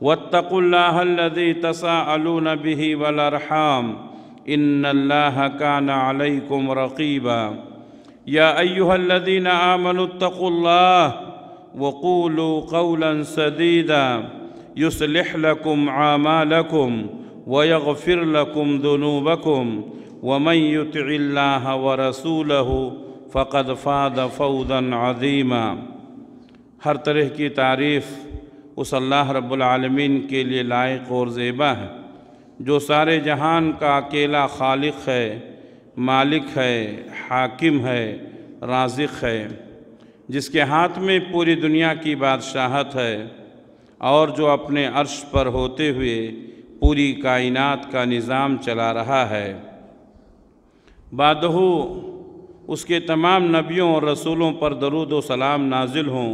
واتقوا الله الذي تساءلون به والارحام ان الله كان عليكم رقيبا يا ايها الذين امنوا اتقوا الله وقولوا قولا سديدا يصلح لكم اعمالكم ويغفر لكم ذنوبكم ومن يطع الله ورسوله فقد فاز فوزا عظيما هر طرح کی تعریف उस अल्लाह रब्लमीन के लिए लायक और ज़ेबा है जो सारे जहान का अकेला खालिक है मालिक है हाकिम है राजिक है जिसके हाथ में पूरी दुनिया की बादशाहत है और जो अपने अर्श पर होते हुए पूरी कायनात का निज़ाम चला रहा है बादहू उसके तमाम नबियों और रसूलों पर दरुद व सलाम नाजिल हों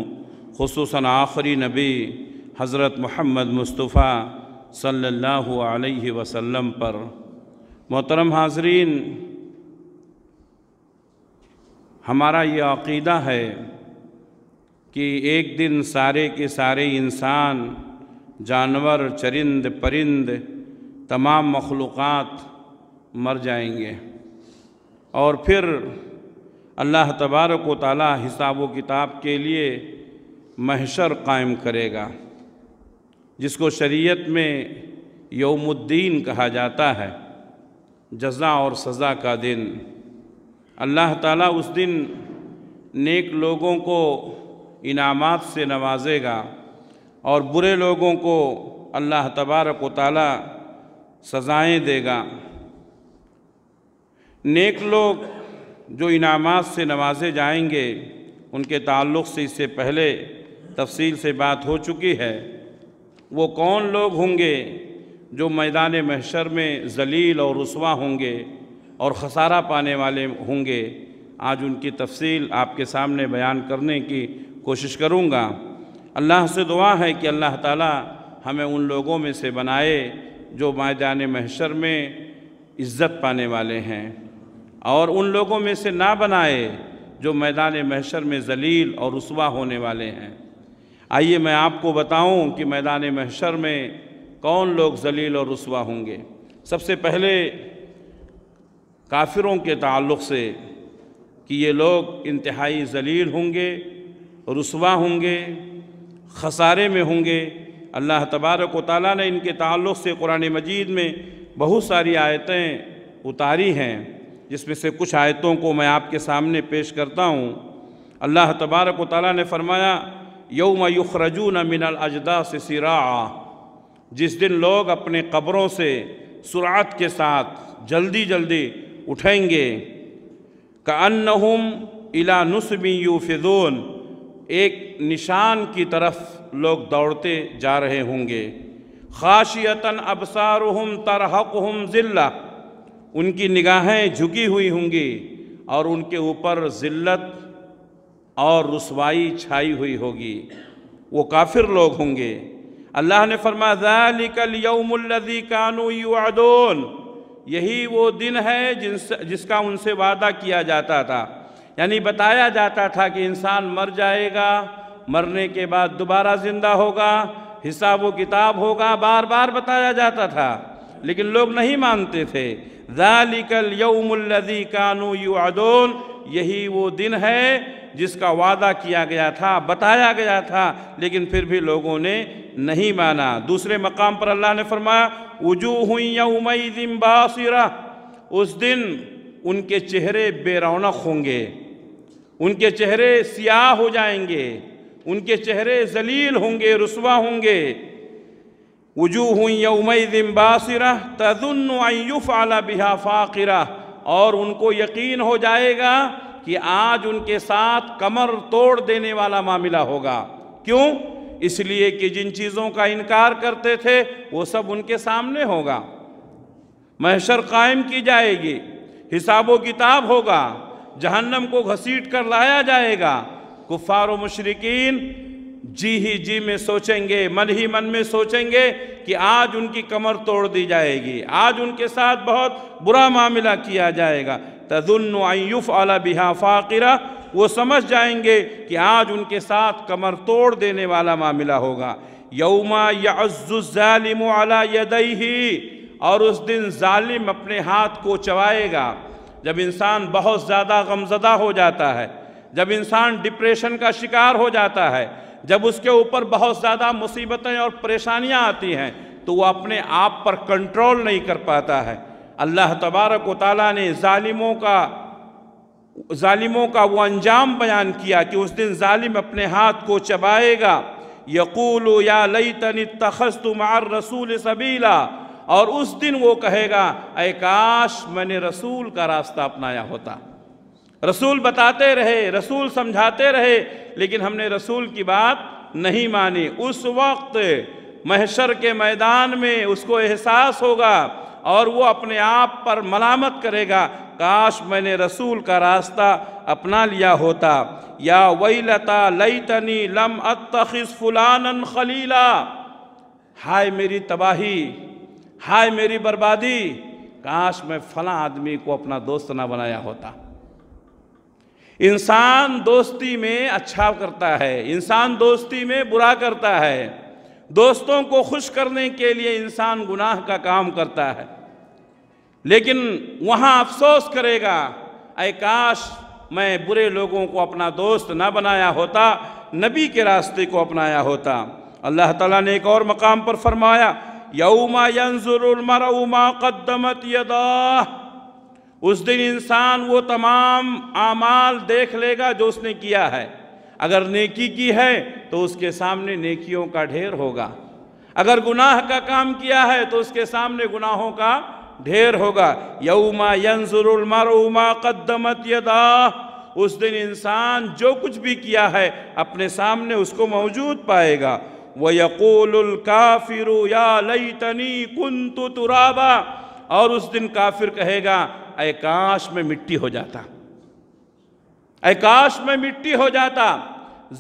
खसूस आखिरी नबी हज़रत मोहम्मद मुस्तफ़ा सल्लल्लाहु अलैहि वसल्लम पर मोहतरम हाजरीन हमारा ये अकीदा है कि एक दिन सारे के सारे इंसान जानवर चरिंद परिंद तमाम मखलूक़ मर जाएंगे और फिर अल्लाह तबारक ताली हिसाब व किताब के लिए महशर कायम करेगा जिसको शरीयत में यौमुद्दीन कहा जाता है जजा और सज़ा का दिन अल्लाह ताला उस दिन नेक लोगों को इनामात से नवाजेगा और बुरे लोगों को अल्लाह तबारक ताली सज़ाएँ देगा नेक लोग जो इनामात से नवाजे जाएंगे उनके ताल्लुक़ से इससे पहले तफसील से बात हो चुकी है वो कौन लोग होंगे जो मैदान महशर में जलील और रसवा होंगे और खसारा पाने वाले होंगे आज उनकी तफसील आपके सामने बयान करने की कोशिश करूँगा अल्लाह से दुआ है कि अल्लाह ताला हमें उन लोगों में से बनाए जो मैदान महशर में इज़्ज़त पाने वाले हैं और उन लोगों में से ना बनाए जो मैदान महशर में जलील और रसवा होने वाले हैं आइए मैं आपको बताऊं कि मैदान महशर में कौन लोग जलील और रसवा होंगे सबसे पहले काफिरों के ताल्लुक़ से कि ये लोग इंतहाई जलील होंगे रसवा होंगे खसारे में होंगे अल्लाह तबारक ताली ने इनके ताल्लुक़ से कुरान मजीद में बहुत सारी आयतें उतारी हैं जिसमें से कुछ आयतों को मैं आपके सामने पेश करता हूँ अल्लाह तबारक ताली ने फरमाया यौम युखरजून मिनल अजदा से सिरा जिस दिन लोग अपने कब्रों से सुरात के साथ जल्दी जल्दी उठेंगे का हम इला यू यूफिजून एक निशान की तरफ लोग दौड़ते जा रहे होंगे खाशियतन तरहक हम ज़िल्ला उनकी निगाहें झुकी हुई होंगी और उनके ऊपर ज़िल्लत और रसवाई छाई हुई होगी वो काफिर लोग होंगे अल्लाह ने फरमायादी कानू युआदोन यही वो दिन है जिनस जिसका उनसे वादा किया जाता था यानी बताया जाता था कि इंसान मर जाएगा मरने के बाद दोबारा ज़िंदा होगा हिसाब व किताब होगा बार बार बताया जाता था लेकिन लोग नहीं मानते थे ज़ालिकल यौमदी कानू युआदोन यही वो दिन है जिसका वादा किया गया था बताया गया था लेकिन फिर भी लोगों ने नहीं माना दूसरे मकाम पर अल्लाह ने फरमाया वजू हुई उमईदिम बासिरा उस दिन उनके चेहरे बेरौनक होंगे उनके चेहरे सियाह हो जाएंगे उनके चेहरे जलील होंगे रसवा होंगे वजू हुई उमई दिन बासरा तदन्नुफ आला बिहा फ़ाकिरा और उनको यकीन हो जाएगा कि आज उनके साथ कमर तोड़ देने वाला मामला होगा क्यों इसलिए कि जिन चीज़ों का इनकार करते थे वो सब उनके सामने होगा महशर कायम की जाएगी हिसाबो किताब होगा जहन्नम को घसीट कर लाया जाएगा कुफ़ार मशरकिन जी ही जी में सोचेंगे मन ही मन में सोचेंगे कि आज उनकी कमर तोड़ दी जाएगी आज उनके साथ बहुत बुरा मामला किया जाएगा तजुल्नयुफ़ अला बिहा फ़ाकिरा वो समझ जाएंगे कि आज उनके साथ कमर तोड़ देने वाला मामला होगा यौमा याजुज़ालिम अला यदई और उस दिन ालिम अपने हाथ को चबाएगा जब इंसान बहुत ज़्यादा गमजदा हो जाता है जब इंसान डिप्रेशन का शिकार हो जाता है जब उसके ऊपर बहुत ज़्यादा मुसीबतें और परेशानियाँ आती हैं तो वह अपने आप पर कंट्रोल नहीं कर पाता है अल्लाह तबारक वाली ने ालिमों का ालिमों का वो अंजाम बयान किया कि उस दिन ालिम अपने हाथ को चबाएगा यकूल या लई तन तखस तुमार रसूल सबीला और उस दिन वो कहेगा अकाश मैंने रसूल का रास्ता अपनाया होता रसूल बताते रहे रसूल समझाते रहे लेकिन हमने रसूल की बात नहीं मानी उस वक्त महशर के मैदान में उसको एहसास होगा और वो अपने आप पर मलामत करेगा काश मैंने रसूल का रास्ता अपना लिया होता या वही लता लई तनी लम अतखिस फुलान खलीला हाय मेरी तबाही हाय मेरी बर्बादी काश मैं फला आदमी को अपना दोस्त ना बनाया होता इंसान दोस्ती में अच्छा करता है इंसान दोस्ती में बुरा करता है दोस्तों को खुश करने के लिए इंसान गुनाह का काम करता है लेकिन वहाँ अफसोस करेगा काश मैं बुरे लोगों को अपना दोस्त ना बनाया होता नबी के रास्ते को अपनाया होता अल्लाह ताला ने एक और मकाम पर फरमाया यौमा यंजुर मरउमा कदमत यदा उस दिन इंसान वो तमाम आमाल देख लेगा जो उसने किया है अगर नेकी की है तो उसके सामने नेकियों का ढेर होगा अगर गुनाह का काम किया है तो उसके सामने गुनाहों का ढेर होगा यऊमा यंजुरमा कदमत यदा उस दिन इंसान जो कुछ भी किया है अपने सामने उसको मौजूद पाएगा वह यकूल काफिर या लई तनी कुंतु तुराबा और उस दिन काफिर कहेगा आकाश में मिट्टी हो जाता आकाश में मिट्टी हो जाता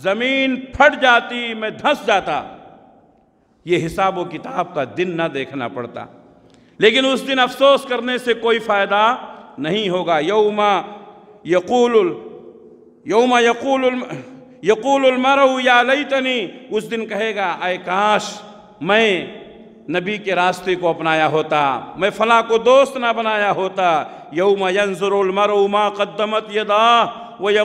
जमीन फट जाती मैं धंस जाता ये हिसाब व किताब का दिन ना देखना पड़ता लेकिन उस दिन अफसोस करने से कोई फायदा नहीं होगा यौमा यकूल यौमा यकूल यकूल मरऊ या लई तनी उस दिन कहेगा आकाश मैं नबी के रास्ते को अपनाया होता मैं फला को दोस्त ना बनाया होता यौम यंजुरमरुमा कदमत यदा व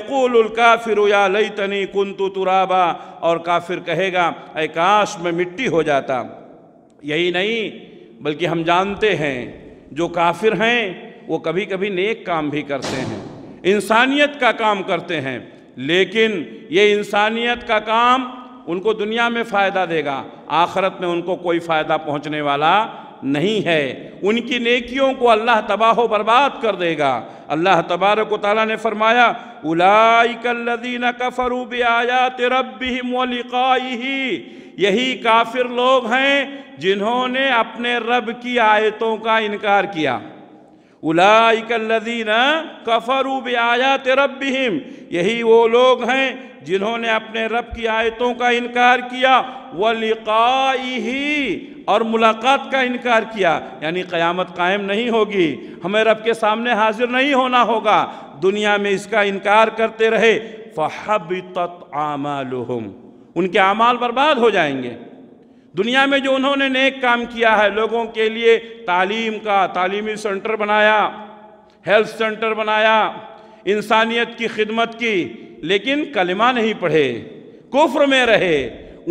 काफिर या लई तनी कुंतु तुराबा और काफिर कहेगा अ काश में मिट्टी हो जाता यही नहीं बल्कि हम जानते हैं जो काफिर हैं वो कभी कभी नेक काम भी करते हैं इंसानियत का काम करते हैं लेकिन ये इंसानियत का काम उनको दुनिया में फ़ायदा देगा आखरत में उनको कोई फ़ायदा पहुंचने वाला नहीं है उनकी नेकियों को अल्लाह तबाह बर्बाद कर देगा अल्लाह तबारक ताली ने फरमाया उलाईकल्लिन कफरूब आयात रबी यही काफिर लोग हैं जिन्होंने अपने रब की आयतों का इनकार किया उलाइकल्लदीना कफरू बयात रबिम यही वो लोग हैं जिन्होंने अपने रब की आयतों का इनकार किया व वलिकाही और मुलाकात का इनकार किया यानी क़यामत कायम नहीं होगी हमें रब के सामने हाजिर नहीं होना होगा दुनिया में इसका इनकार करते रहे फ़हबत आमालहम उनके अमाल बर्बाद हो जाएंगे दुनिया में जो उन्होंने नेक काम किया है लोगों के लिए तालीम का तालीमी सेंटर बनाया हेल्थ सेंटर बनाया इंसानियत की खिदमत की लेकिन कलमा नहीं पढ़े कुफ्र में रहे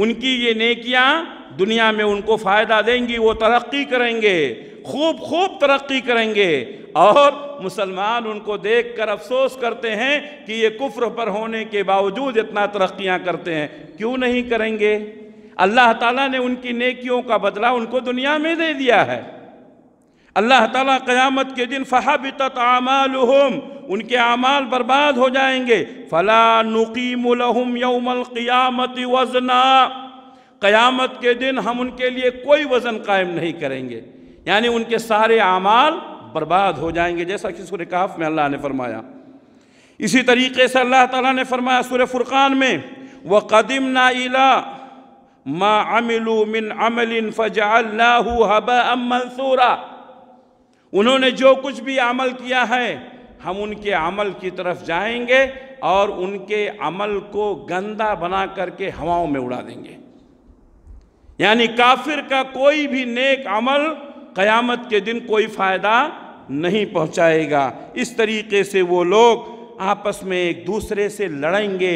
उनकी ये नेकियां दुनिया में उनको फ़ायदा देंगी वो तरक्की करेंगे खूब खूब तरक्की करेंगे और मुसलमान उनको देख कर अफसोस करते हैं कि ये कुफ्र पर होने के बावजूद इतना तरक्याँ करते हैं क्यों नहीं करेंगे अल्लाह ताला ने उनकी नेकियों का बदला उनको दुनिया में दे दिया है अल्लाह ताला क़यामत के दिन फ़हाबित आमाल उनके आमाल बर्बाद हो जाएंगे फ़ला यौमल यौमलक़ियामत वजना क़यामत के दिन हम उनके लिए कोई वज़न कायम नहीं करेंगे यानी उनके सारे आमाल बर्बाद हो जाएंगे जैसा कि सुर काफ में अल्लाह ने फरमाया इसी तरीके से अल्लाह ताला ने फरमाया सूर्य फुरक़ान में व कदम ना इला ما عملوا من عمل فجعلناه هباء منثورا उन्होंने जो कुछ भी अमल किया है हम उनके अमल की तरफ जाएंगे और उनके अमल को गंदा बना करके हवाओं में उड़ा देंगे यानी काफिर का कोई भी नेक अमल क़यामत के दिन कोई फ़ायदा नहीं पहुंचाएगा इस तरीके से वो लोग आपस में एक दूसरे से लड़ेंगे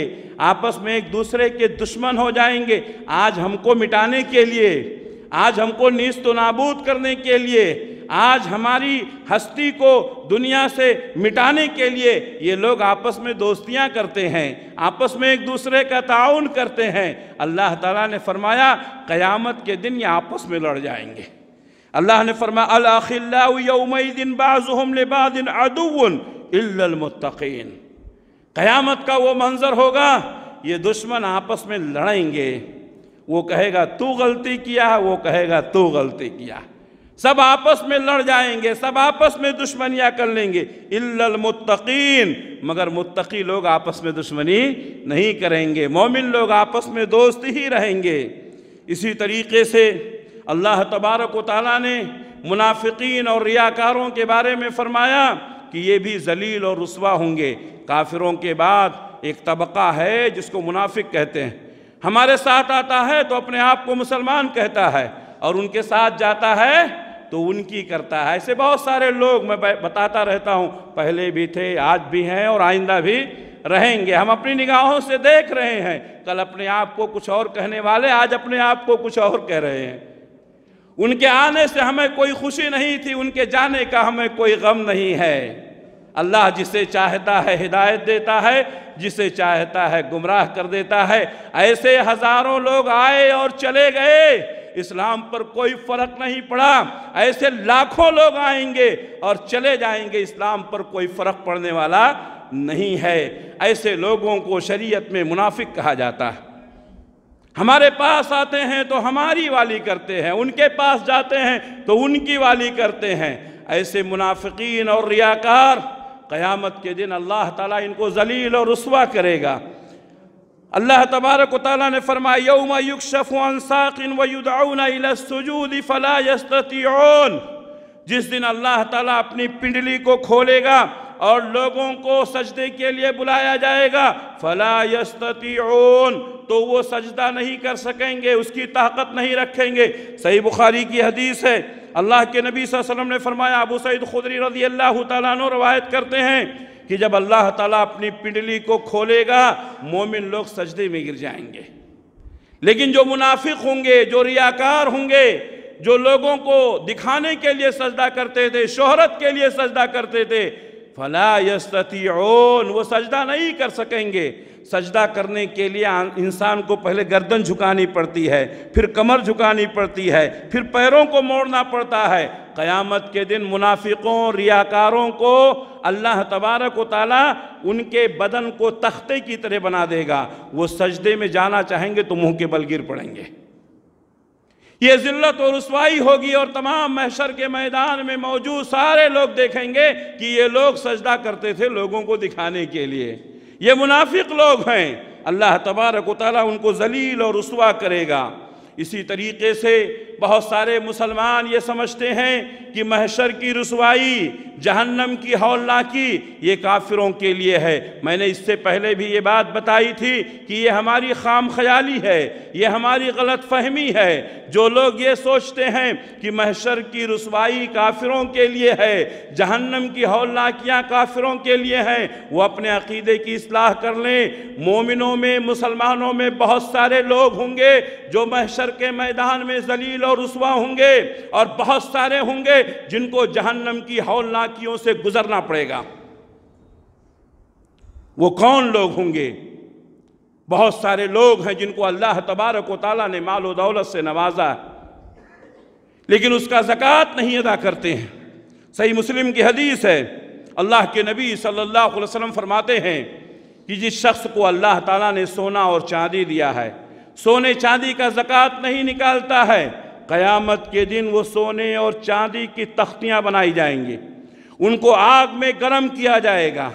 आपस में एक दूसरे के दुश्मन हो जाएंगे आज हमको मिटाने के लिए आज हमको नीस्त तो नाबूद करने के लिए आज हमारी हस्ती को दुनिया से मिटाने के लिए ये लोग आपस में दोस्तियां करते हैं आपस में एक दूसरे का ताउन करते हैं अल्लाह ताला ने फरमाया क़यामत के दिन ये आपस में लड़ जाएंगे अल्लाह ने फरमाया अलाखिल्लाउम दिन बाज़ुम लिबादिन अदुवन इल्लमुत्तकीन क़यामत का वो मंज़र होगा ये दुश्मन आपस में लड़ेंगे वो कहेगा तू गलती किया वो कहेगा तू गलती किया सब आपस में लड़ जाएंगे सब आपस में दुश्मनियाँ कर लेंगे इल्लमुत्तकीन मगर मुत्तकी लोग आपस में दुश्मनी नहीं करेंगे मोमिन लोग आपस में दोस्त ही रहेंगे इसी तरीके से अल्लाह तबारक ताली ने मुनाफिकीन और रियाकारों के बारे में फ़रमाया कि ये भी जलील और रसवा होंगे काफिरों के बाद एक तबका है जिसको मुनाफिक कहते हैं हमारे साथ आता है तो अपने आप को मुसलमान कहता है और उनके साथ जाता है तो उनकी करता है ऐसे बहुत सारे लोग मैं बताता रहता हूँ पहले भी थे आज भी हैं और आइंदा भी रहेंगे हम अपनी निगाहों से देख रहे हैं कल अपने आप को कुछ और कहने वाले आज अपने आप को कुछ और कह रहे हैं उनके आने से हमें कोई खुशी नहीं थी उनके जाने का हमें कोई गम नहीं है अल्लाह जिसे चाहता है हिदायत देता है जिसे चाहता है गुमराह कर देता है ऐसे हजारों लोग आए और चले गए इस्लाम पर कोई फर्क नहीं पड़ा ऐसे लाखों लोग आएंगे और चले जाएंगे इस्लाम पर कोई फर्क पड़ने वाला नहीं है ऐसे लोगों को शरीयत में मुनाफिक कहा जाता है हमारे पास आते हैं तो हमारी वाली करते हैं उनके पास जाते हैं तो उनकी वाली करते हैं ऐसे मुनाफिकीन और रियाकार क़यामत के दिन अल्लाह ताला इनको जलील और रसवा करेगा अल्लाह तबारक ताला ने फरमाया जिस दिन अल्लाह ताला अपनी पिंडली को खोलेगा और लोगों को सजदे के लिए बुलाया जाएगा फला तो वो सजदा नहीं कर सकेंगे उसकी ताकत नहीं रखेंगे सही बुखारी की हदीस है अल्लाह के नबी वसल्लम ने फरमाया अबू सईद खुदरी रजी अल्लाह तु रवायत करते हैं कि जब अल्लाह ताला अपनी पिंडली को खोलेगा मोमिन लोग सजदे में गिर जाएंगे लेकिन जो मुनाफिक होंगे जो रियाकार होंगे जो लोगों को दिखाने के लिए सजदा करते थे शोहरत के लिए सजदा करते थे फला ओन वो सजदा नहीं कर सकेंगे सजदा करने के लिए इंसान को पहले गर्दन झुकानी पड़ती है फिर कमर झुकानी पड़ती है फिर पैरों को मोड़ना पड़ता है क़यामत के दिन मुनाफिकों रियाकारों को अल्लाह तबारक ताली उनके बदन को तख्ते की तरह बना देगा वो सजदे में जाना चाहेंगे तो मुंह के बल गिर पड़ेंगे ये जिल्लत और रसवाई होगी और तमाम महशर के मैदान में मौजूद सारे लोग देखेंगे कि ये लोग सजदा करते थे लोगों को दिखाने के लिए ये मुनाफिक लोग हैं अल्लाह तबारक उनको जलील और रसवा करेगा इसी तरीके से बहुत सारे मुसलमान ये समझते हैं कि महशर की रसवाई जहन्नम की हौलनाकी की ये काफिरों के लिए है मैंने इससे पहले भी ये बात बताई थी कि ये हमारी खाम ख्याली है ये हमारी गलत फहमी है जो लोग ये सोचते हैं कि महशर की रसवाई काफिरों के लिए है जहन्नम की हौलनाकियाँ काफिरों के लिए हैं वो अपने अकीदे की असलाह कर लें मोमिनों में मुसलमानों में बहुत सारे लोग होंगे जो महशर के मैदान में जलील और रसवा होंगे और बहुत सारे होंगे जिनको जहन्नम की हौलनाकियों से गुजरना पड़ेगा वो कौन लोग होंगे बहुत सारे लोग हैं जिनको अल्लाह तबारक ताली ने माल दौलत से नवाजा लेकिन उसका ज़क़़त नहीं अदा करते हैं सही मुस्लिम की हदीस है अल्लाह के नबी सल्लल्लाहु अलैहि वसल्लम फरमाते हैं कि जिस शख्स को अल्लाह ताला ने सोना और चांदी दिया है सोने चांदी का ज़क़़त नहीं निकालता है क़यामत के दिन वो सोने और चांदी की तख्तियाँ बनाई जाएंगी उनको आग में गर्म किया जाएगा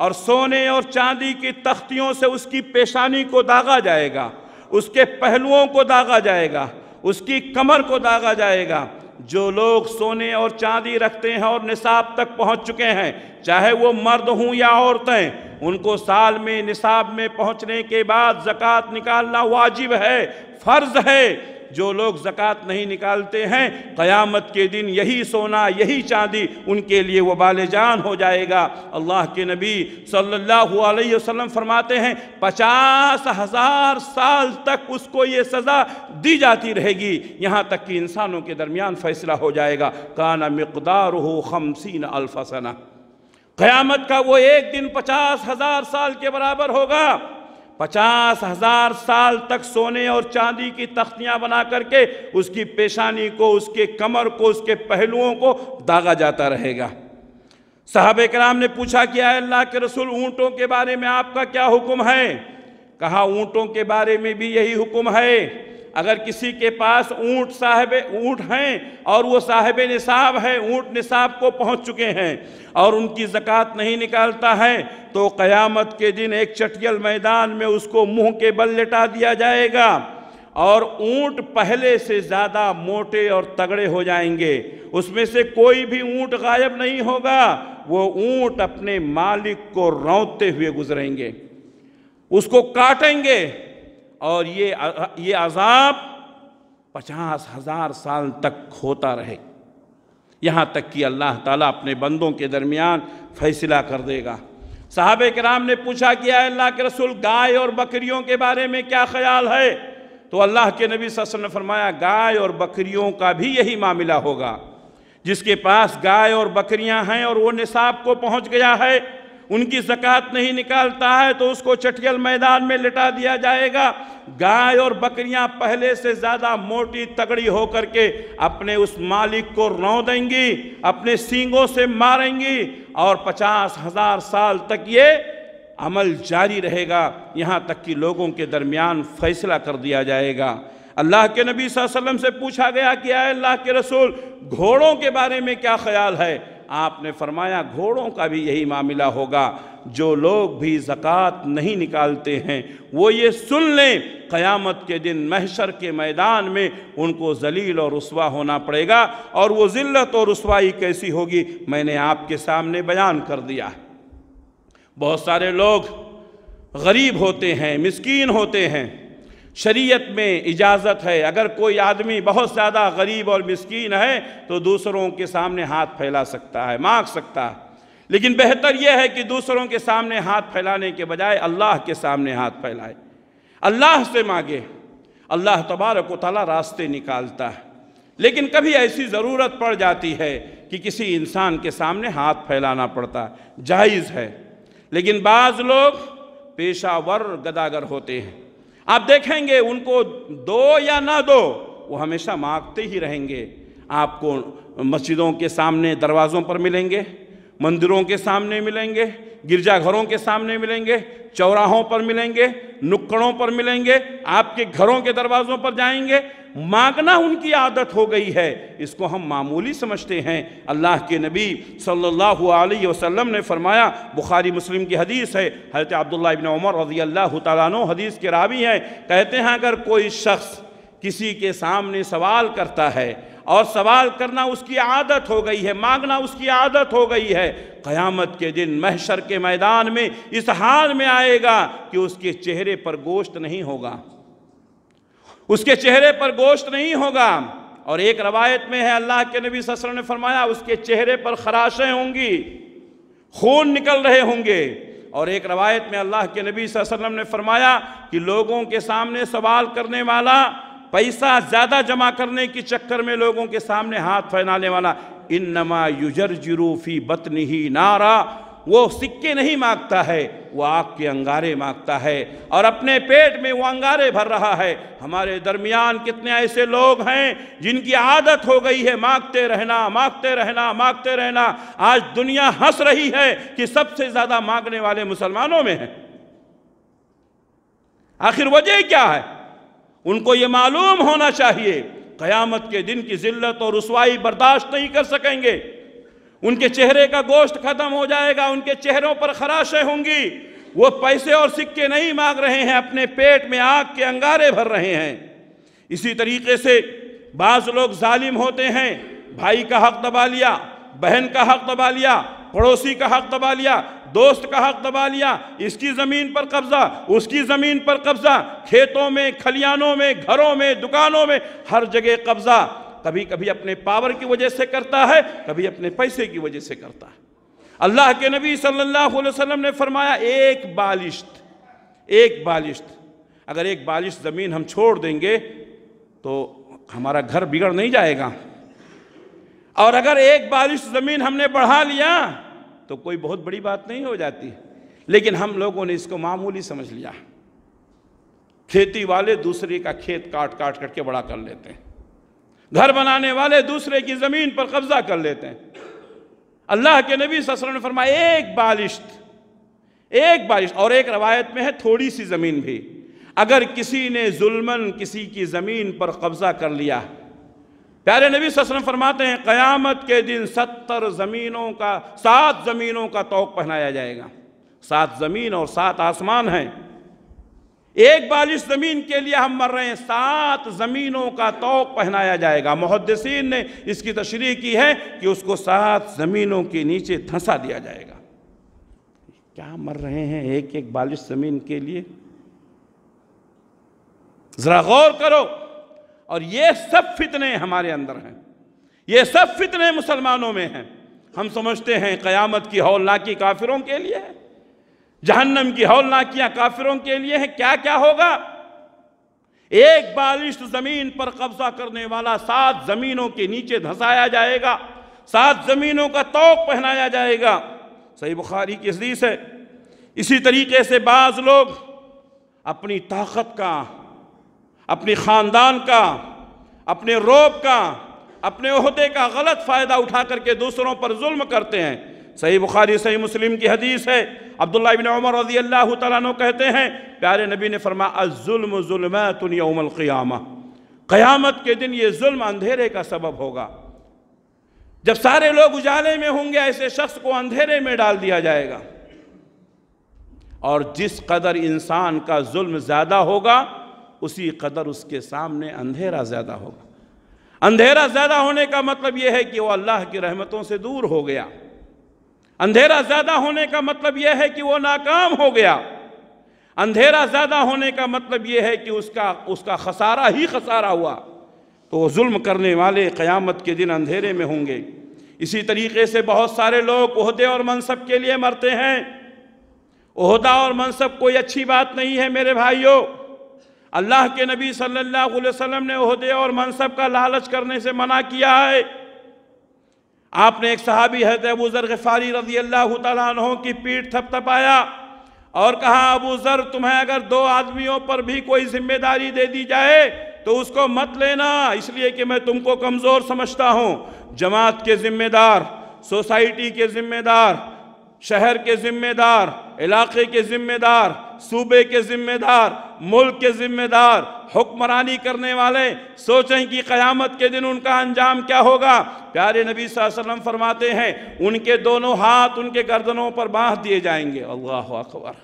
और सोने और चांदी की तख्तियों से उसकी पेशानी को दागा जाएगा उसके पहलुओं को दागा जाएगा उसकी कमर को दागा जाएगा जो लोग सोने और चांदी रखते हैं और निसाब तक पहुंच चुके हैं चाहे वो मर्द हों या औरतें उनको साल में निसाब में पहुंचने के बाद जक़ात निकालना वाजिब है फ़र्ज़ है जो लोग जक़ात नहीं निकालते हैं क़यामत के दिन यही सोना यही चांदी उनके लिए वबाल जान हो जाएगा अल्लाह के नबी सल्लल्लाहु अलैहि वसल्लम फरमाते हैं पचास हज़ार साल तक उसको ये सज़ा दी जाती रहेगी यहाँ तक कि इंसानों के दरमियान फ़ैसला हो जाएगा काना मकदार हो खमसिन अल्फसना क़यामत का वो एक दिन पचास हज़ार साल के बराबर होगा पचास हजार साल तक सोने और चांदी की तख्तियां बना करके उसकी पेशानी को उसके कमर को उसके पहलुओं को दागा जाता रहेगा साहब कराम ने पूछा कि अल्लाह के रसूल ऊंटों के बारे में आपका क्या हुक्म है कहा ऊंटों के बारे में भी यही हुक्म है अगर किसी के पास ऊँट साहब ऊँट हैं और वो साहब निसाब है ऊँट निसाब को पहुँच चुके हैं और उनकी ज़क़़त नहीं निकालता है तो क़यामत के दिन एक चटियल मैदान में उसको मुँह के बल लिटा दिया जाएगा और ऊँट पहले से ज़्यादा मोटे और तगड़े हो जाएंगे उसमें से कोई भी ऊँट गायब नहीं होगा वो ऊँट अपने मालिक को रौंते हुए गुजरेंगे उसको काटेंगे और ये ये अजाब पचास हज़ार साल तक होता रहे यहाँ तक कि अल्लाह ताला अपने बंदों के दरमियान फैसला कर देगा साहब कराम ने पूछा कि अल्लाह के रसूल गाय और बकरियों के बारे में क्या ख्याल है तो अल्लाह के नबी वसल्लम ने फरमाया गाय और बकरियों का भी यही मामला होगा जिसके पास गाय और बकरियां हैं और वो निसाब को पहुंच गया है उनकी जक़ात नहीं निकालता है तो उसको चटियल मैदान में लिटा दिया जाएगा गाय और बकरियां पहले से ज़्यादा मोटी तगड़ी होकर के अपने उस मालिक को रौ देंगी अपने सींगों से मारेंगी और पचास हज़ार साल तक ये अमल जारी रहेगा यहाँ तक कि लोगों के दरमियान फैसला कर दिया जाएगा अल्लाह के नबी वसल्लम से पूछा गया कि आए अल्लाह के रसूल घोड़ों के बारे में क्या ख्याल है आपने फरमाया घोड़ों का भी यही मामला होगा जो लोग भी ज़क़़त नहीं निकालते हैं वो ये सुन लें क़यामत के दिन महशर के मैदान में उनको जलील और रसवा होना पड़ेगा और वो ज़िल्लत और रसवाई कैसी होगी मैंने आपके सामने बयान कर दिया बहुत सारे लोग गरीब होते हैं मिसकीन होते हैं शरीयत में इजाज़त है अगर कोई आदमी बहुत ज़्यादा गरीब और मिस्कीन है तो दूसरों के सामने हाथ फैला सकता है मांग सकता है लेकिन बेहतर यह है कि दूसरों के सामने हाथ फैलाने के बजाय अल्लाह के सामने हाथ फैलाए अल्लाह से मांगे अल्लाह तबारक ताली रास्ते निकालता है लेकिन कभी ऐसी ज़रूरत पड़ जाती है कि किसी इंसान के सामने हाथ फैलाना पड़ता है जायज़ है लेकिन बाज़ लोग पेशावर गदागर होते हैं आप देखेंगे उनको दो या ना दो वो हमेशा मांगते ही रहेंगे आपको मस्जिदों के सामने दरवाज़ों पर मिलेंगे मंदिरों के सामने मिलेंगे गिरजाघरों के सामने मिलेंगे चौराहों पर मिलेंगे नुक्कड़ों पर मिलेंगे आपके घरों के दरवाजों पर जाएंगे मांगना उनकी आदत हो गई है इसको हम मामूली समझते हैं अल्लाह के नबी सल्लल्लाहु अलैहि वसल्लम ने फरमाया बुखारी मुस्लिम की हदीस है हजरत अब्दुल्ला इबन उमर रजी अल्लाह तु हदीस के रावी हैं कहते हैं अगर कोई शख्स किसी के सामने सवाल करता है और सवाल करना उसकी आदत हो गई है मांगना उसकी आदत हो गई है क़यामत के दिन महशर के मैदान में इस हाल में आएगा कि उसके चेहरे पर गोश्त नहीं होगा उसके चेहरे पर गोश्त नहीं होगा और एक रवायत में है अल्लाह के नबी ससर ने फरमाया उसके चेहरे पर खराशें होंगी खून निकल रहे होंगे और एक रवायत में अल्लाह के नबी वसल्लम ने फरमाया कि लोगों के सामने सवाल करने वाला पैसा ज़्यादा जमा करने के चक्कर में लोगों के सामने हाथ फैलाने वाला इन नमा युजर जरूफी बतनी ही नारा वो सिक्के नहीं मांगता है वो आग के अंगारे मांगता है और अपने पेट में वो अंगारे भर रहा है हमारे दरमियान कितने ऐसे लोग हैं जिनकी आदत हो गई है मांगते रहना मांगते रहना मांगते रहना आज दुनिया हंस रही है कि सबसे ज़्यादा मांगने वाले मुसलमानों में हैं आखिर वजह क्या है उनको ये मालूम होना चाहिए क़यामत के दिन की जिल्लत और रसवाई बर्दाश्त नहीं कर सकेंगे उनके चेहरे का गोश्त ख़त्म हो जाएगा उनके चेहरों पर खराशें होंगी वो पैसे और सिक्के नहीं मांग रहे हैं अपने पेट में आग के अंगारे भर रहे हैं इसी तरीके से बाज़ लोग ालिम होते हैं भाई का हक दबा लिया बहन का हक दबा लिया पड़ोसी का हक दबा लिया दोस्त का हक दबा लिया इसकी ज़मीन पर कब्ज़ा उसकी ज़मीन पर कब्ज़ा खेतों में खलियानों में घरों में दुकानों में हर जगह कब्ज़ा कभी कभी अपने पावर की वजह से करता है कभी अपने पैसे की वजह से करता है अल्लाह के नबी सल्लल्लाहु अलैहि वसल्लम ने फरमाया एक बालिश्त एक बालिश्त अगर एक बालिश्त ज़मीन हम छोड़ देंगे तो हमारा घर बिगड़ नहीं जाएगा और अगर एक बालिश्त ज़मीन हमने बढ़ा लिया तो कोई बहुत बड़ी बात नहीं हो जाती लेकिन हम लोगों ने इसको मामूली समझ लिया खेती वाले दूसरे का खेत काट काट करके बड़ा कर लेते हैं घर बनाने वाले दूसरे की ज़मीन पर कब्ज़ा कर लेते हैं अल्लाह के नबी ससर ने एक बारिश एक बारिश और एक रवायत में है थोड़ी सी ज़मीन भी अगर किसी ने जुल्मन किसी की ज़मीन पर कब्ज़ा कर लिया प्यारे नबी वसल्लम फरमाते हैं क़यामत के दिन सत्तर ज़मीनों का सात ज़मीनों का तोक पहनाया जाएगा सात ज़मीन और सात आसमान हैं एक बालिश ज़मीन के लिए हम मर रहे हैं सात ज़मीनों का तोक पहनाया जाएगा मुहदसिन ने इसकी तशरी की है कि उसको सात ज़मीनों के नीचे धंसा दिया जाएगा क्या मर रहे हैं एक एक बालिश ज़मीन के लिए ज़रा गौर करो और ये सब फितने हमारे अंदर हैं ये सब फितने मुसलमानों में हैं हम समझते हैं क़यामत की हौलनाकी काफिरों के लिए है जहन्नम की हौलनाकियाँ काफिरों के लिए हैं क्या क्या होगा एक बारिश ज़मीन पर कब्ज़ा करने वाला सात ज़मीनों के नीचे धंसाया जाएगा सात ज़मीनों का तोक पहनाया जाएगा सही बुखारी की हदीस है इसी तरीके से बाज़ लोग अपनी ताकत का अपने ख़ानदान का अपने रोब का अपने अहदे का गलत फ़ायदा उठा करके दूसरों पर जुल्म करते हैं सही बुखारी सही मुस्लिम की हदीस है अब्दुल्ला बिन उमर रजी अल्लाह तु कहते हैं प्यारे नबी ने फरमायाम क़यामत के दिन ये जुल्म अंधेरे का सबब होगा जब सारे लोग उजाले में होंगे ऐसे शख्स को अंधेरे में डाल दिया जाएगा और जिस कदर इंसान का जुल्म ज़्यादा होगा उसी कदर उसके सामने अंधेरा ज़्यादा होगा अंधेरा ज़्यादा होने का मतलब यह है कि वो अल्लाह की रहमतों से दूर हो गया अंधेरा ज़्यादा होने का मतलब यह है कि वो नाकाम हो गया अंधेरा ज़्यादा होने का मतलब यह है कि उसका उसका खसारा ही खसारा हुआ तो वो जुल्म करने वाले क़यामत के दिन अंधेरे में होंगे इसी तरीके से बहुत सारे लोग अहदे और मनसब के लिए मरते हैं अहदा और मनसब कोई अच्छी बात नहीं है मेरे भाइयों अल्लाह के नबी सल्लल्लाहु अलैहि वसल्लम ने अहदे और मनसब का लालच करने से मना किया है आपने एक सहाबी है अबू ज़र गफ़ारी रजी अल्लाह तहों की पीठ थपथपाया और कहा अबू ज़र तुम्हें अगर दो आदमियों पर भी कोई जिम्मेदारी दे दी जाए तो उसको मत लेना इसलिए कि मैं तुमको कमज़ोर समझता हूँ जमात के ज़िम्मेदार सोसाइटी के ज़िम्मेदार शहर के ज़िम्मेदार इलाके के ज़िम्मेदार सूबे के जिम्मेदार मुल्क के जिम्मेदार हुक्मरानी करने वाले सोचें कि क़यामत के दिन उनका अंजाम क्या होगा प्यारे नबी वसल्लम फरमाते हैं उनके दोनों हाथ उनके गर्दनों पर बांध दिए जाएंगे अल्लाह अकबर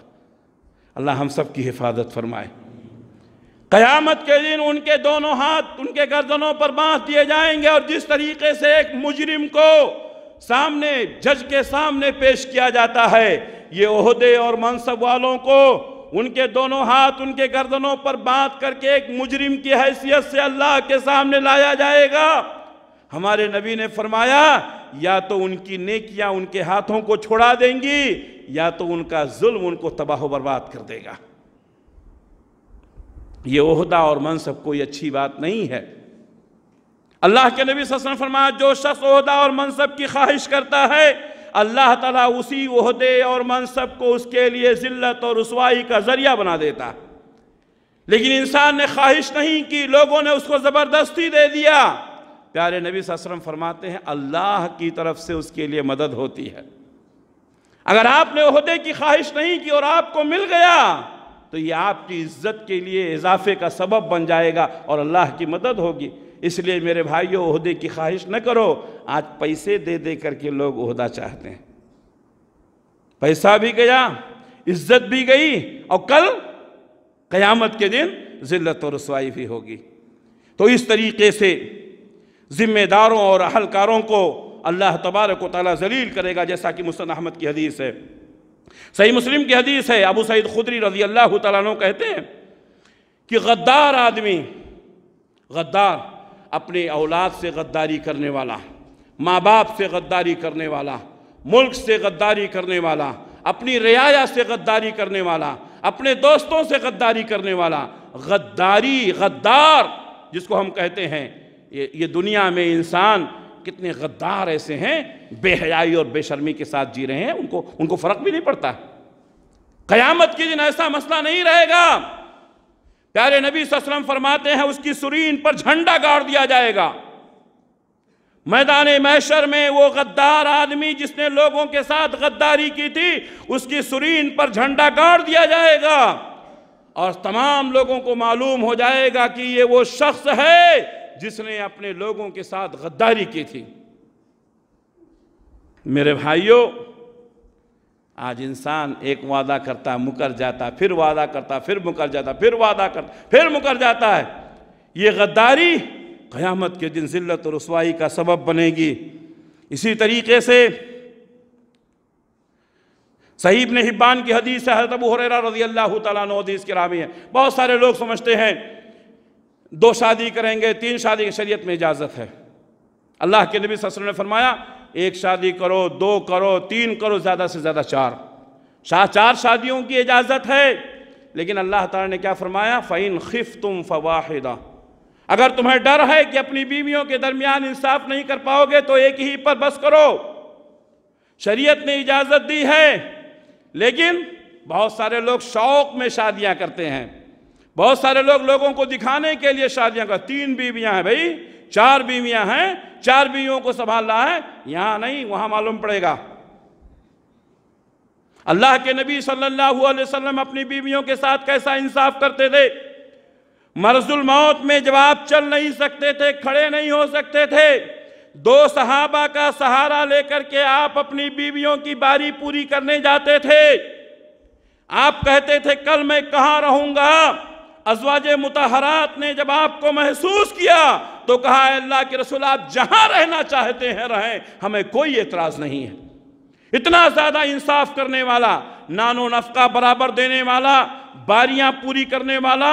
अल्लाह हम सब की हिफाजत फरमाए क़यामत के दिन उनके दोनों हाथ उनके गर्दनों पर बांध दिए जाएंगे और जिस तरीके से एक मुजरिम को सामने जज के सामने पेश किया जाता है ये ओहदे और मनसब वालों को उनके दोनों हाथ उनके गर्दनों पर बांध करके एक मुजरिम की हैसियत से अल्लाह के सामने लाया जाएगा हमारे नबी ने फरमाया या तो उनकी नेकियां उनके हाथों को छोड़ा देंगी या तो उनका जुल्म उनको तबाह बर्बाद कर देगा ये ओहदा और मनसब कोई अच्छी बात नहीं है अल्लाह के नबी ससन फरमाया जो शख्स अहदा और मनसब की ख्वाहिश करता है अल्लाह तला उसी अहदे और मनसब को उसके लिए ज़िल्लत और रसवाई का ज़रिया बना देता लेकिन इंसान ने ख्वाहिश नहीं की लोगों ने उसको ज़बरदस्ती दे दिया प्यारे नबी ससरम फरमाते हैं अल्लाह की तरफ से उसके लिए मदद होती है अगर आपने अहदे की ख्वाहिश नहीं की और आपको मिल गया तो ये आपकी इज्जत के लिए इजाफे का सबब बन जाएगा और अल्लाह की मदद होगी इसलिए मेरे भाइयों ओहदे की ख्वाहिश न करो आज पैसे दे दे करके लोग ओहदा चाहते हैं पैसा भी गया इज्जत भी गई और कल क़यामत के दिन जिल्लत और रसवाई भी होगी तो इस तरीके से ज़िम्मेदारों और अहलकारों को अल्लाह तबारक ताली जलील करेगा जैसा कि मुसन अहमद की हदीस है सही मुस्लिम की हदीस है अबू सईद खुदरी रजी अल्लाह तु कहते हैं कि गद्दार आदमी गद्दार अपने औलाद से गद्दारी करने वाला माँ बाप से गद्दारी करने वाला मुल्क से गद्दारी करने वाला अपनी रियाया से गद्दारी करने वाला अपने दोस्तों से गद्दारी करने वाला गद्दारी गद्दार जिसको हम कहते हैं ये ये दुनिया में इंसान कितने गद्दार ऐसे हैं बेहयाई और बेशर्मी के साथ जी रहे हैं उनको उनको फ़र्क भी नहीं पड़ता क़यामत के दिन ऐसा मसला नहीं रहेगा प्यारे नबी सलम फरमाते हैं उसकी सुरीन पर झंडा गाड़ दिया जाएगा मैदान मैशर में वो गद्दार आदमी जिसने लोगों के साथ गद्दारी की थी उसकी सुरीन पर झंडा गाड़ दिया जाएगा और तमाम लोगों को मालूम हो जाएगा कि ये वो शख्स है जिसने अपने लोगों के साथ गद्दारी की थी मेरे भाइयों आज इंसान एक वादा करता है मुकर जाता फिर वादा करता फिर मुकर जाता फिर वादा करता फिर मुकर जाता है ये गद्दारी क़यामत के दिन जिल्लत और रसवाई का सबब बनेगी इसी तरीके से सहीब ने हिब्बान की हदीस है हजरत अबू हुरैरा रजी अल्लाह तदीस के रामी है बहुत सारे लोग समझते हैं दो शादी करेंगे तीन शादी की शरीयत में इजाज़त है अल्लाह के नबी वसल्लम ने फरमाया एक शादी करो दो करो तीन करो ज़्यादा से ज़्यादा चार शाह चार शादियों की इजाज़त है लेकिन अल्लाह ताला ने क्या फरमाया फ़ैन खिफ तुम फवाहिदा अगर तुम्हें डर है कि अपनी बीवियों के दरमियान इंसाफ नहीं कर पाओगे तो एक ही पर बस करो शरीयत ने इजाज़त दी है लेकिन बहुत सारे लोग शौक में शादियां करते हैं बहुत सारे लोग लोगों को दिखाने के लिए शादियां कर तीन बीवियां हैं भाई चार बीवियां हैं चार बीवियों को संभाल रहा है यहां नहीं वहां मालूम पड़ेगा अल्लाह के नबी सल्लल्लाहु अलैहि वसल्लम अपनी बीवियों के साथ कैसा इंसाफ करते थे मरजुल मौत में जब आप चल नहीं सकते थे खड़े नहीं हो सकते थे दो सहाबा का सहारा लेकर के आप अपनी बीवियों की बारी पूरी करने जाते थे आप कहते थे कल मैं कहां रहूंगा अजवाज मतहरात ने जब आपको महसूस किया तो कहा अल्लाह के रसूल आप जहां रहना चाहते हैं रहें हमें कोई एतराज़ नहीं है इतना ज़्यादा इंसाफ करने वाला नानो नफका बराबर देने वाला बारियां पूरी करने वाला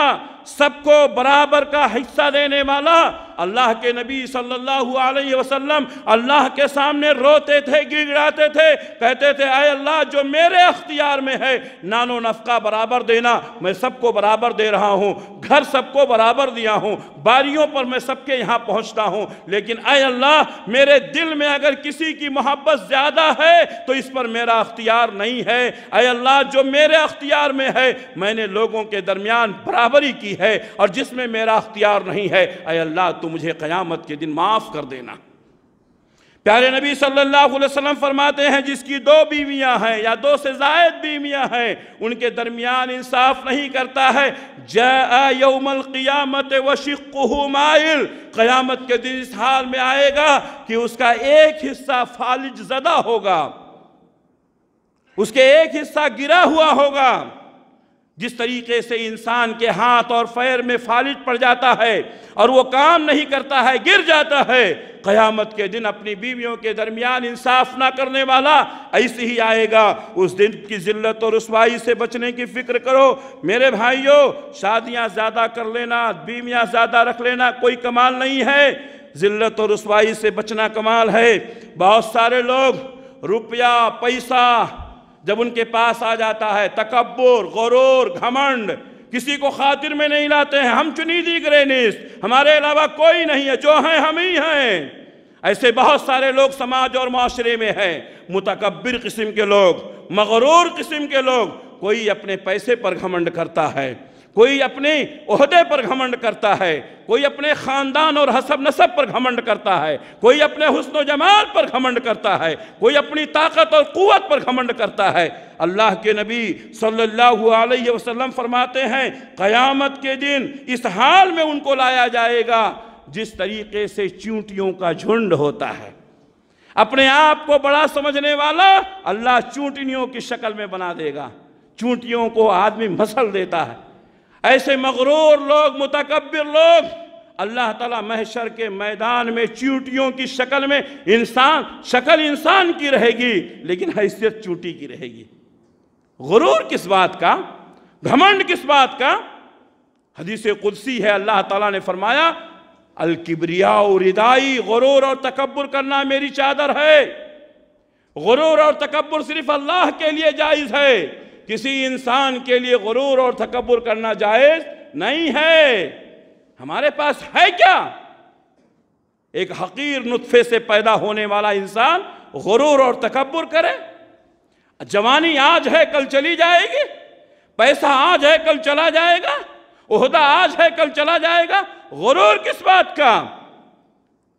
सबको बराबर का हिस्सा देने वाला अल्लाह के नबी सल्लल्लाहु अलैहि वसल्लम अल्लाह के सामने रोते थे गिड़गिड़ाते थे कहते थे आए अल्लाह जो मेरे अख्तियार में है नानो नफका बराबर देना मैं सबको बराबर दे रहा हूँ घर सबको बराबर दिया हूँ बारियों पर मैं सबके यहाँ पहुँचता हूँ लेकिन आए अल्लाह मेरे दिल में अगर किसी की मोहब्बत ज़्यादा है तो इस पर मेरा अख्तियार नहीं है आए अल्लाह जो मेरे अख्तियार में है मैंने लोगों के दरमियान बराबरी की है और जिसमें मेरा अख्तियार नहीं है अय अल्लाह तो मुझे क़यामत के दिन माफ़ कर देना प्यारे नबी सल्लल्लाहु अलैहि वसल्लम फरमाते हैं जिसकी दो बीवियां हैं या दो से जायद बीवियां हैं उनके दरमियान इंसाफ नहीं करता है जयमल क़ियामत वशिकमाइल क़यामत के दिन इस हाल में आएगा कि उसका एक हिस्सा फालिज ज़दा होगा उसके एक हिस्सा गिरा हुआ होगा जिस तरीके से इंसान के हाथ और पैर में फालिज पड़ जाता है और वो काम नहीं करता है गिर जाता है क़यामत के दिन अपनी बीवियों के दरमियान इंसाफ ना करने वाला ऐसे ही आएगा उस दिन की जिल्लत और रसवाई से बचने की फ़िक्र करो मेरे भाइयों शादियां ज़्यादा कर लेना बीवियां ज़्यादा रख लेना कोई कमाल नहीं है ज़िल्लत और रसवाई से बचना कमाल है बहुत सारे लोग रुपया पैसा जब उनके पास आ जाता है तकबर गरूर घमंड किसी को खातिर में नहीं लाते हैं हम चुनी दी गए निस्त हमारे अलावा कोई नहीं है जो हैं हम ही हैं ऐसे बहुत सारे लोग समाज और माशरे में हैं मुतकबर किस्म के लोग मगरूर किस्म के लोग कोई अपने पैसे पर घमंड करता है कोई अपने ओहदे पर घमंड करता है कोई अपने ख़ानदान और हसब नसब पर घमंड करता है कोई अपने हसन जमाल पर घमंड करता है कोई अपनी ताकत और कुत पर घमंड करता है अल्लाह के नबी सल्लल्लाहु अलैहि वसल्लम फरमाते हैं क़यामत के दिन इस हाल में उनको लाया जाएगा जिस तरीके से चूंटियों का झुंड होता है अपने आप को बड़ा समझने वाला अल्लाह चूंटनियों की शक्ल में बना देगा चूंटियों को आदमी मसल देता है ऐसे मगरूर लोग मुतकबिर लोग अल्लाह ताला महशर के मैदान में चूटियों की शक्ल में इंसान शक्ल इंसान की रहेगी लेकिन हैसियत चूटी की रहेगी गुरूर किस बात का घमंड किस बात का हदीस कुदसी है अल्लाह ताला ने फरमाया अलकिबरिया रिदाई गुरूर और तकबर करना मेरी चादर है गुरूर और तकबर सिर्फ अल्लाह के लिए जायज़ है किसी इंसान के लिए गुरूर और तकबर करना जायज़ नहीं है हमारे पास है क्या एक हकीर नुतफ़े से पैदा होने वाला इंसान गुरूर और तकबर करे जवानी आज है कल चली जाएगी पैसा आज है कल चला जाएगा उहदा आज है कल चला जाएगा गुरूर किस बात का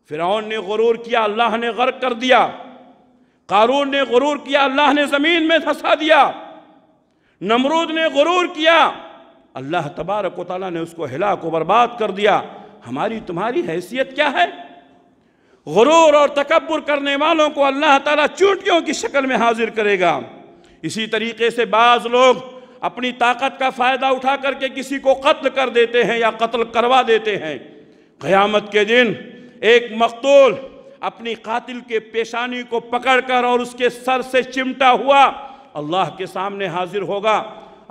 फिरौन ने गुरूर किया अल्लाह ने गर्क कर दिया कारून ने गुरूर किया अल्लाह ने ज़मीन में धंसा दिया नमरूद ने गुरूर किया अल्लाह तबारक वाली ने उसको हिला को बर्बाद कर दिया हमारी तुम्हारी हैसियत क्या है गुरूर और तकबर करने वालों को अल्लाह ताला चूंटियों की शक्ल में हाजिर करेगा इसी तरीके से बाज़ लोग अपनी ताकत का फ़ायदा उठा करके किसी को कत्ल कर देते हैं या कत्ल करवा देते हैं क़यामत के दिन एक मकतूल अपनी कातिल के पेशानी को पकड़कर और उसके सर से चिमटा हुआ अल्लाह के सामने हाजिर होगा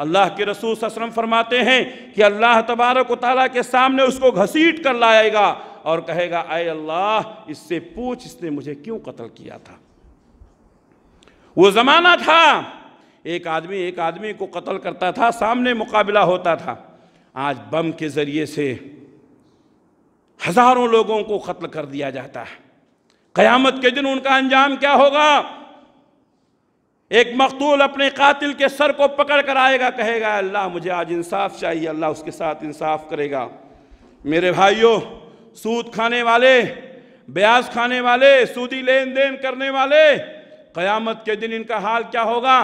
अल्लाह के रसूल ससरम फरमाते हैं कि अल्लाह तबारक ताली के सामने उसको घसीट कर लाएगा और कहेगा अय अल्लाह इससे पूछ इसने मुझे क्यों कत्ल किया था वो ज़माना था एक आदमी एक आदमी को कत्ल करता था सामने मुकाबला होता था आज बम के ज़रिए से हज़ारों लोगों को कत्ल कर दिया जाता है क़यामत के दिन उनका अंजाम क्या होगा एक मकतूल अपने कातिल के सर को पकड़ कर आएगा कहेगा अल्लाह मुझे आज इंसाफ चाहिए अल्लाह उसके साथ इंसाफ करेगा मेरे भाइयों सूद खाने वाले ब्याज खाने वाले सूदी लेन देन करने वाले क़यामत के दिन इनका हाल क्या होगा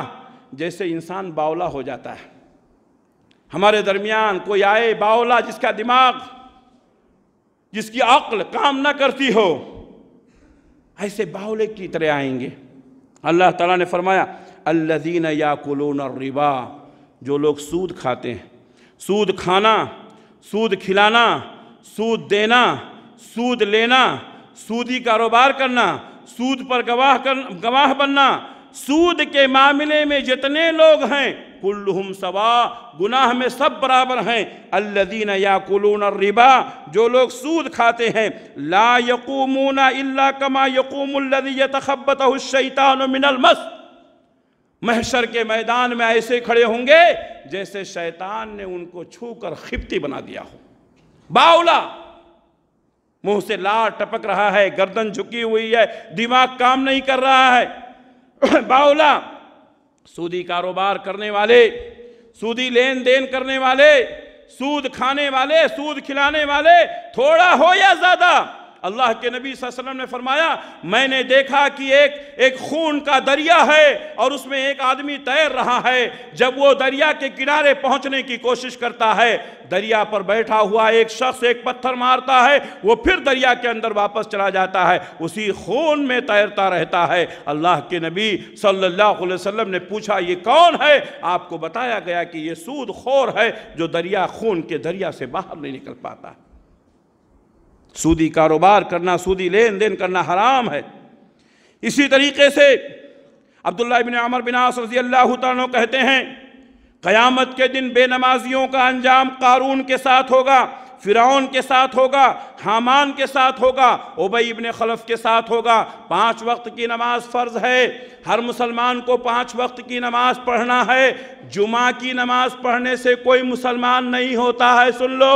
जैसे इंसान बावला हो जाता है हमारे दरमियान कोई आए बावला जिसका दिमाग जिसकी अक्ल काम ना करती हो ऐसे बावले की तरह आएंगे अल्लाह ताला ने फरमाया अल्लादीन याकुलून रिबा जो लोग सूद खाते हैं सूद खाना सूद खिलाना सूद देना सूद लेना सूदी कारोबार करना सूद पर गवाह कर गवाह बनना सूद के मामले में जितने लोग हैं कुल्लुम सवा गुनाह में सब बराबर हैं अल्लदीन कुलून रिबा जो लोग सूद खाते हैं ला यकूमूना इल्ला कमा यकूमल्लदी यतखबतहुशैतान मिनल मस महशर के मैदान में ऐसे खड़े होंगे जैसे शैतान ने उनको छूकर खिपती बना दिया हो बाउला मुंह से लार टपक रहा है गर्दन झुकी हुई है दिमाग काम नहीं कर रहा है बाउला सूदी कारोबार करने वाले सूदी लेन देन करने वाले सूद खाने वाले सूद खिलाने वाले थोड़ा हो या ज्यादा अल्लाह के नबी वसल्लम ने फरमाया मैंने देखा कि एक एक खून का दरिया है और उसमें एक आदमी तैर रहा है जब वो दरिया के किनारे पहुंचने की कोशिश करता है दरिया पर बैठा हुआ एक शख्स एक पत्थर मारता है वो फिर दरिया के अंदर वापस चला जाता है उसी खून में तैरता रहता है अल्लाह के नबी सल्लल्लाहु अलैहि वसल्लम ने पूछा ये कौन है आपको बताया गया कि ये सूद खोर है जो दरिया खून के दरिया से बाहर नहीं निकल पाता है सूदी कारोबार करना सूदी लेन देन करना हराम है इसी तरीके से अब्दुल्ला बिन अमर बिन आस रजी अल्लाह तु कहते हैं क़यामत के दिन बेनमाजियों का अंजाम कारून के साथ होगा फ़िरौन के साथ होगा हामान के साथ होगा ओबई इबन खलफ के साथ होगा पाँच वक्त की नमाज फ़र्ज है हर मुसलमान को पाँच वक्त की नमाज पढ़ना है जुमा की नमाज पढ़ने से कोई मुसलमान नहीं होता है सुन लो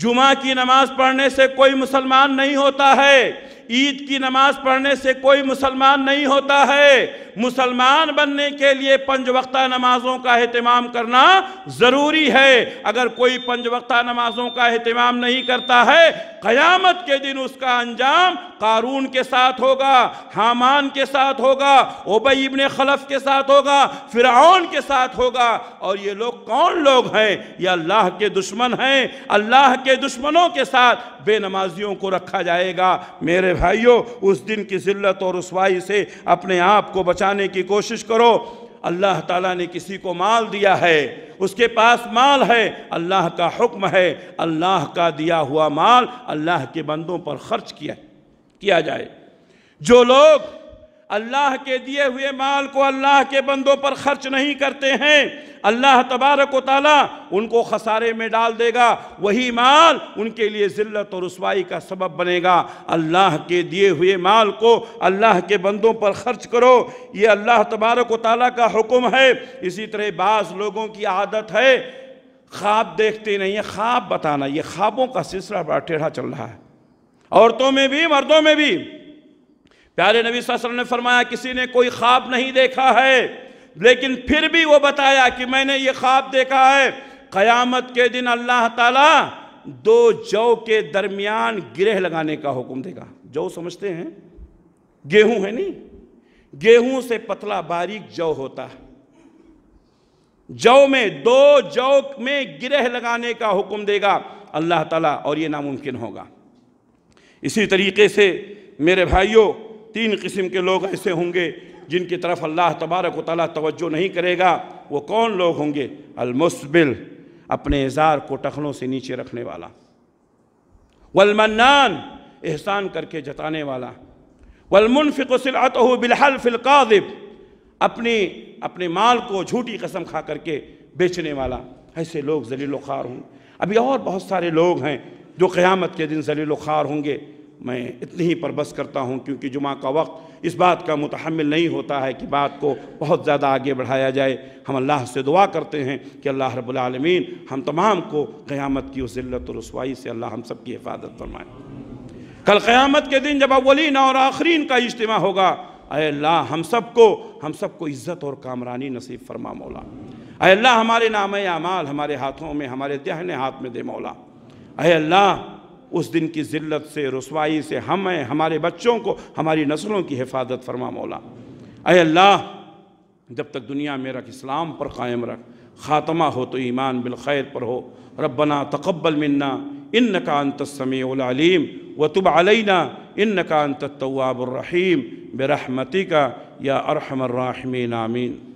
जुमा की नमाज पढ़ने से कोई मुसलमान नहीं होता है ईद की नमाज पढ़ने से कोई मुसलमान नहीं होता है मुसलमान बनने के लिए पंज वक्ता नमाजों का अहतमाम करना ज़रूरी है अगर कोई पंज वक्ता नमाजों का अहतमाम नहीं करता है क़यामत के दिन उसका अंजाम कारून के साथ होगा हामान के साथ होगा ओबई इबन खलफ के साथ होगा फ़िरौन के साथ होगा और ये लोग कौन लोग हैं ये अल्लाह के दुश्मन हैं अल्लाह के दुश्मनों के साथ बेनमाजियों को रखा जाएगा मेरे मेरे भाइयों उस दिन की ज़िल्लत और रसवाई से अपने आप को बचाने की कोशिश करो अल्लाह ताला ने किसी को माल दिया है उसके पास माल है अल्लाह का हुक्म है अल्लाह का दिया हुआ माल अल्लाह के बंदों पर खर्च किया किया जाए जो लोग अल्लाह के दिए हुए माल को अल्लाह के बंदों पर खर्च नहीं करते हैं अल्लाह तबारक ताली उनको खसारे में डाल देगा वही माल उनके लिए ज़िल्त और रसवाई का सबब बनेगा अल्लाह के दिए हुए माल को अल्लाह के बंदों पर ख़र्च करो ये अल्लाह तबारक वाली का हुक्म है इसी तरह बाज़ लोगों की आदत है ख्वाब देखते नहीं है ख्वाब बताना ये ख्वाबों का सिलसिला बड़ा टेढ़ा चल रहा है औरतों में भी मर्दों में भी प्यारे नबी वसल्लम ने फरमाया किसी ने कोई ख्वाब नहीं देखा है लेकिन फिर भी वो बताया कि मैंने ये ख्वाब देखा है क़यामत के दिन अल्लाह ताला दो जौ के दरमियान गिरह लगाने का हुक्म देगा जौ समझते हैं गेहूं है नहीं गेहूं से पतला बारीक जौ होता है जौ में दो जौ में गिरह लगाने का हुक्म देगा अल्लाह ताला और ये नामुमकिन होगा इसी तरीके से मेरे भाइयों तीन किस्म के लोग ऐसे होंगे जिनकी तरफ अल्लाह तबारक वाली तवज्जो नहीं करेगा वो कौन लोग होंगे अलमुसबिल अपने इज़ार को टखनों से नीचे रखने वाला वलमन्नान एहसान करके जताने वाला वलमुनफ़िक सिलात हो बिलहल फिलकाब अपनी अपने माल को झूठी कसम खा करके बेचने वाला ऐसे लोग जलील ख़ार हों अभी और बहुत सारे लोग हैं जो क़्यामत के दिन जलील ख़ार होंगे मैं इतनी ही पर बस करता हूँ क्योंकि जुमा का वक्त इस बात का मुतहमल नहीं होता है कि बात को बहुत ज़्यादा आगे बढ़ाया जाए हम अल्लाह से दुआ करते हैं कि अल्लाह रबालमीन हम तमाम को क़्यामत की उस और रसवाई से अल्लाह हम सब की हिफाजत फरमाएँ कल क़्यामत के दिन जब अवलिन और आखरीन का इज्तम होगा अल्लाह हम सबको हम सबको इज़्ज़त और कामरानी नसीब फरमा मौला अल्लाह हमारे नाम अमाल हमारे हाथों में हमारे दहने हाथ में दे मौला अल्लाह उस दिन की ज़िल्त से रसवाई से हमें हमारे बच्चों को हमारी नस्लों की हिफाजत फरमा मौला अय अल्लाह जब तक दुनिया में रख इस्लाम पर कायम रख ख़ात्मा हो तो ईमान बिलखैर पर हो रबना तकबल मन्ना इन नकान तस्मीम तुब अलैना इन नकान तवाबरहीम बरहमती का या अरहमर्राहमीन आमीन